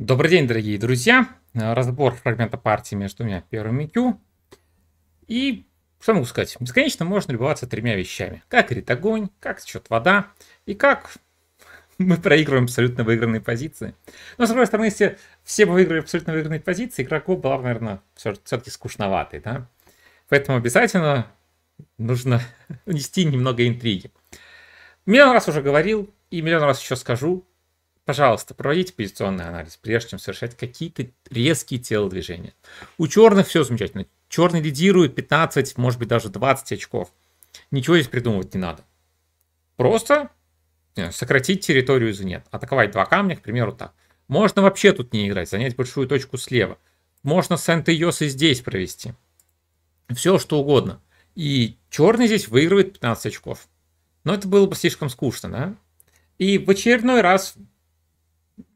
Добрый день, дорогие друзья! Разбор фрагмента партии между двумя первыми Q. И что могу сказать? Бесконечно можно любоваться тремя вещами. Как горит огонь, как счет вода и как мы проигрываем абсолютно выигранные позиции. Но, с другой стороны, если все бы выиграли абсолютно выигранные позиции, игроку была бы, наверное, все-таки скучноватой, да? Поэтому обязательно нужно внести немного интриги. Миллион раз уже говорил и миллион раз еще скажу, Пожалуйста, проводите позиционный анализ, прежде чем совершать какие-то резкие телодвижения. У черных все замечательно. Черный лидирует 15, может быть даже 20 очков. Ничего здесь придумывать не надо. Просто сократить территорию из нет. Атаковать два камня, к примеру, так. Можно вообще тут не играть, занять большую точку слева. Можно сент и здесь провести. Все, что угодно. И черный здесь выигрывает 15 очков. Но это было бы слишком скучно, да? И в очередной раз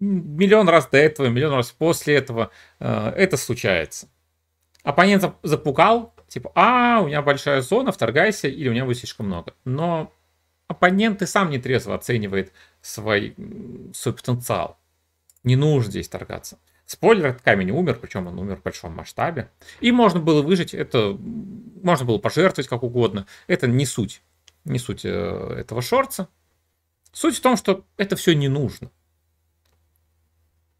миллион раз до этого, миллион раз после этого э, это случается. Оппонент запугал, типа, а, у меня большая зона, вторгайся, или у меня будет слишком много. Но оппонент и сам не трезво оценивает свой, свой потенциал. Не нужно здесь торгаться. Спойлер, этот камень умер, причем он умер в большом масштабе. И можно было выжить, это можно было пожертвовать как угодно. Это не суть, не суть э, этого шорца. Суть в том, что это все не нужно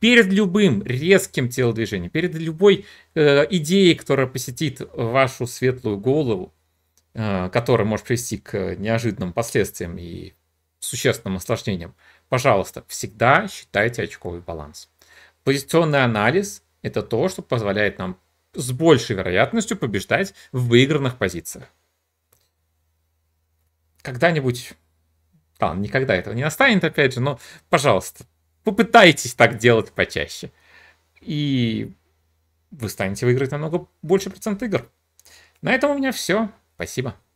перед любым резким телодвижением, перед любой э, идеей, которая посетит вашу светлую голову, э, которая может привести к неожиданным последствиям и существенным осложнениям, пожалуйста, всегда считайте очковый баланс. Позиционный анализ – это то, что позволяет нам с большей вероятностью побеждать в выигранных позициях. Когда-нибудь, да, никогда этого не настанет, опять же, но, пожалуйста, попытайтесь так делать почаще. И вы станете выигрывать намного больше процентов игр. На этом у меня все. Спасибо.